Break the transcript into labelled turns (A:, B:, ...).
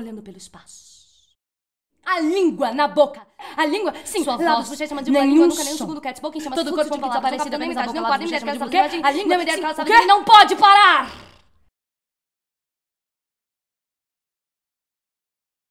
A: olhando pelo espaço. A língua na boca. A língua,
B: sim, sua voz. Você chama de uma língua, nunca
A: nem um segundo cat.
C: Boca,
D: chama Todo corpo é de desaparecido, nem metade, não pode, nem me der aquela saudade. A língua, não me der aquela Não pode parar!